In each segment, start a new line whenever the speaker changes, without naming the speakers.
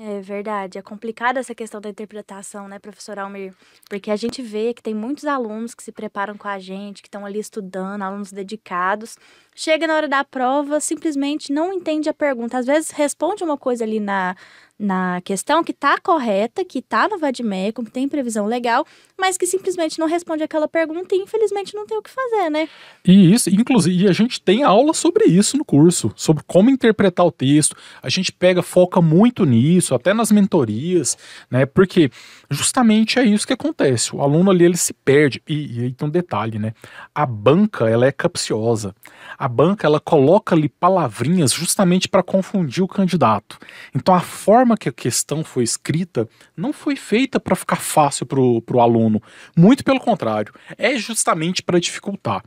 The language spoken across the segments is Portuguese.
É verdade, é complicada essa questão da interpretação, né, professor Almir? Porque a gente vê que tem muitos alunos que se preparam com a gente, que estão ali estudando, alunos dedicados. Chega na hora da prova, simplesmente não entende a pergunta. Às vezes responde uma coisa ali na, na questão que está correta, que está no Vadmecum, que tem previsão legal, mas que simplesmente não responde aquela pergunta e infelizmente não tem o que fazer, né?
E isso, inclusive, a gente tem aula sobre isso no curso, sobre como interpretar o texto. A gente pega, foca muito nisso, até nas mentorias, né? Porque justamente é isso que acontece. O aluno ali ele se perde. E, e aí tem um detalhe, né? A banca, ela é capciosa. A banca, ela coloca ali palavrinhas justamente para confundir o candidato. Então a forma forma que a questão foi escrita não foi feita para ficar fácil para o aluno. Muito pelo contrário, é justamente para dificultar.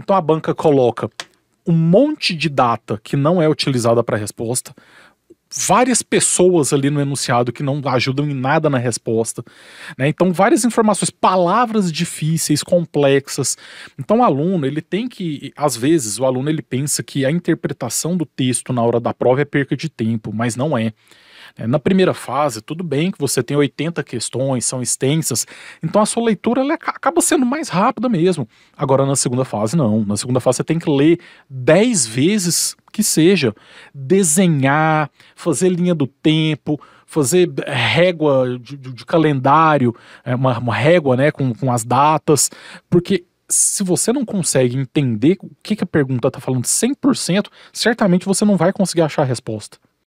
Então a banca coloca um monte de data que não é utilizada para a resposta, várias pessoas ali no enunciado que não ajudam em nada na resposta. Né? Então, várias informações, palavras difíceis, complexas. Então, o aluno, ele tem que, às vezes, o aluno ele pensa que a interpretação do texto na hora da prova é perca de tempo, mas não é. Né? Na primeira fase, tudo bem que você tem 80 questões, são extensas, então a sua leitura ela acaba sendo mais rápida mesmo. Agora, na segunda fase, não. Na segunda fase, você tem que ler 10 vezes que seja, desenhar, fazer linha do tempo, fazer eh, régua de, de, de calendário, eh, uma, uma, régua né, com, com as datas, porque se você não consegue entender o que, que a pergunta está falando 100%, certamente você não vai conseguir achar a resposta.